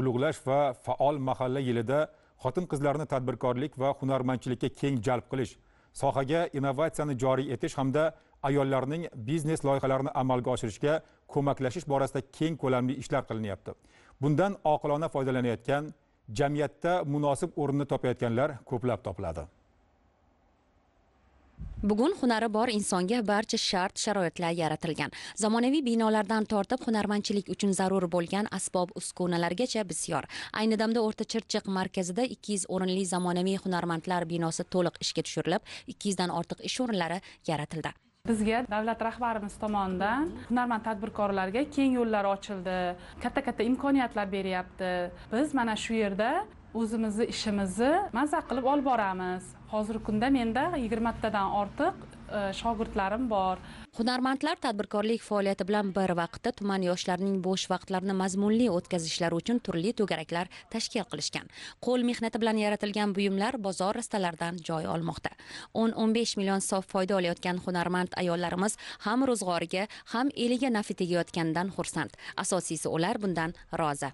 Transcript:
ulug'lash va faol mahalla yilida xotin qizlarni tadbirkorlik va hunarmandchilikka keng jalb qilish sohaga innovatsiyani joriy etish hamda ayollarning biznes loyihalarini amalga oshirishga ko'maklashish borasida keng ko'lamli ishlar qilinyapti bundan oqilona foydalanayotgan jamiyatda munosib o'rinni topayotganlar ko'plab topiladi bugun hunari bor insonga barcha shart sharoitlar yaratilgan zamonaviy binolardan tortib hunarmandchilik uchun zarur bo'lgan asbob uskunalargacha bisyor ayni damda o'rta chirchiq markazida 200 o'rinli zamonaviy hunarmandlar binosi to'liq ishga tushirilib 200 dan ortiq ish o'rinlari yaratildi bizga davlat rahbarimiz tomonidan hunarmand tadbirkorlarga keng yo'llar ochildi katta katta imkoniyatlar beryapti biz mana shu yerda o'zimizni ishimizni mazza qilib olib boramiz hozirgi kunda menda yigirmatadan ortiq e, shogirdlarim bor hunarmandlar tadbirkorlik faoliyati bilan bir vaqtda tuman yoshlarining bo'sh vaqtlarini mazmunli o'tkazishlari uchun turli to'garaklar tashkil qilishgan qo'l mehnati bilan yaratilgan buyumlar bozor rastalaridan joy olmoqda o'n o'n besh million sof foyda olayotgan hunarmand ayollarimiz ham ro'zg'origa ham eliga nafi tegayotganidan xursand asosiysi ular bundan rozi